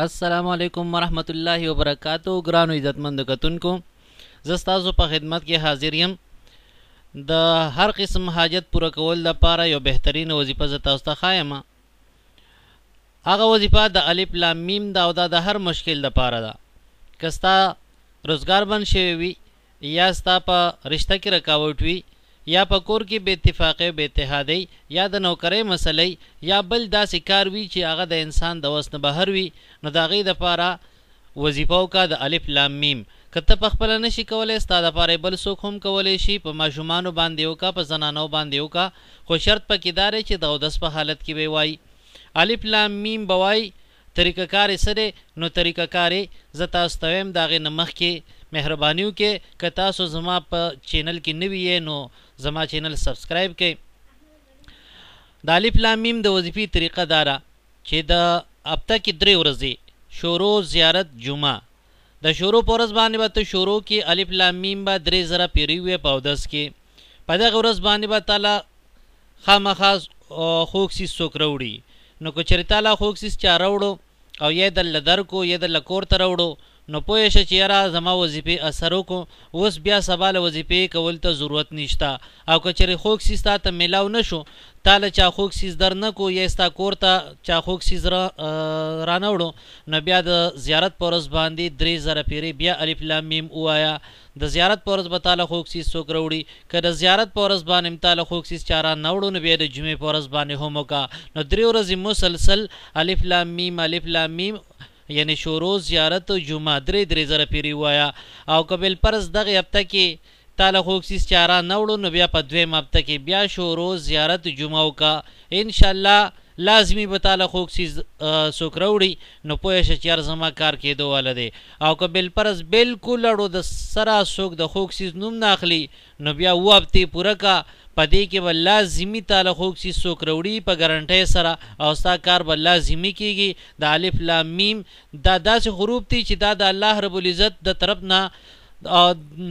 السلام علیکم ورحمۃ اللہ وبرکاتہ ګرانو عزتمند کتونکو زستاسو په خدمت کې حاضر یم د هر قسم حاجت پوره کول لپاره یو بهترین وظیفه ز تاسو ته خایم هغه وظیفه د الف لام میم دا او دا د هر مشکل لپاره ده کستا روزګار بن شوی وي یا ستا په رشتہ کې رکاوټ وي یا په کور کې به اتفاقه به اتحادی یا د نوکرې مسلې یا بل داسې کار وی چې هغه د انسان د وسنه بهر وي نو دا غي د پاره وظیفو کا د الف لام میم کته په خپل نشي کولای ستاد لپاره بل څوک هم کولای شي په ماشومان باندې او کا په زنانو باندې او کا خو شرط پکې دارې چې د اودس په حالت کې وي الف لام میم بوای طریقکار سره نو طریقکار ز تاسو ته هم داغه نمخ کې مهربانیو کې ک تاسو زما په چینل کې نوی نو زما چینل سبسکرایب کړئ د الف لام میم د وظیفي طریقه دارا چې د دا هفته کې درې ورځې شورو زیارت جمعه د شورو پورز باندې به ته شورو کې الف لام میم به درې زره پیری وې پاودس کې په دغه ورځ باندې به تعالی خامخاز خوږ سی سوک راوړي نو کو چرته لا خوکسیس چا راوړو او یا د لدر کو یا د لکور تر راوړو نو پوه شې چې یاره زما وظیفې اثر وکړو اوس بیا سبا له وظیفې کول ته ضرورت نشته او که چېرې خوږ سیز تا ته میلاو نه شو تا له چا خوږ سیز در نه کو یا ستا کور ته چا خوږ سیز را رانه وړو نو بیا د زیارت په ورځ باندې درې زره پیرې بیا الف لام میم ووایه د زیارت په ورځ به تا له خوږ سیز څوک راوړي که د زیارت په ورځ باندې هم تا له خوږ سیز چا رانه وړو نو بیا د جمعې په ورځ باندې هم وکړه نو درې ورځې مسلسل الف لام میم الف لام میم یعنی شورو زیارت جمعه درې درې زره پیری وایا او قبل پرز دغه هفته کې تعالی خو کس چاره نوړو نو بیا په دویم هفته کې بیا شورو زیارت جمعه وکا ان شاء الله لازمی به تعالی خو کس سوکروړي نو پوه شې چې ارزما کار کېدو ولدي او قبل پرز بالکل اړو د سرا سوک د خو کس نوم ناخلی نو بیا وابتي پوره کا پدې کې ول لازمی تعلق سی سوک وروړي په ګارانټي سره او ستا کار ول لازمی کیږي د الف لام میم دا داسې حروف دي چې دا د الله رب العزت د طرف نه او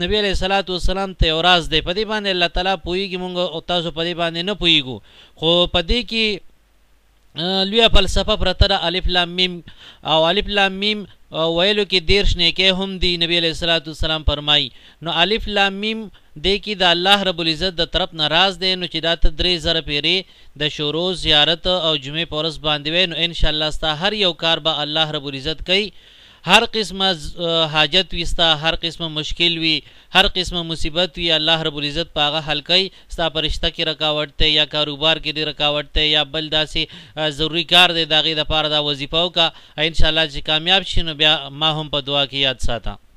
نبی علیہ الصلات والسلام ته اوراز دی پدې باندې الله تعالی پویږي مونږ او تاسو پدې باندې نه پویګو خو پدې کې لوی فلسفه پرته د الف لام میم او الف لام میم ویلو کې دیرش نیکه هم دی نبی علیہ الصلوۃ والسلام فرمای نو الف لام میم د کې د الله رب العزت د طرف ناراض دی نو چې دا ته درې زره پیری د شورو زیارت او جمعه پورس باندې نو ان شاء الله ستا هر یو کار به الله رب العزت کوي هر قسمه حاجت وستا هر قسمه مشکل وي هر قسمه مصیبت وي الله رب العزت پاغه حل کوي ستا پرشته کې رکاوټ ته یا کاروبار کې دی رکاوټ ته یا بل داسې ضروری کار دی داغه د پاره دا وظیفو کا ان شاء الله چې کامیاب شینو بیا ما هم په دعا کې یاد ساته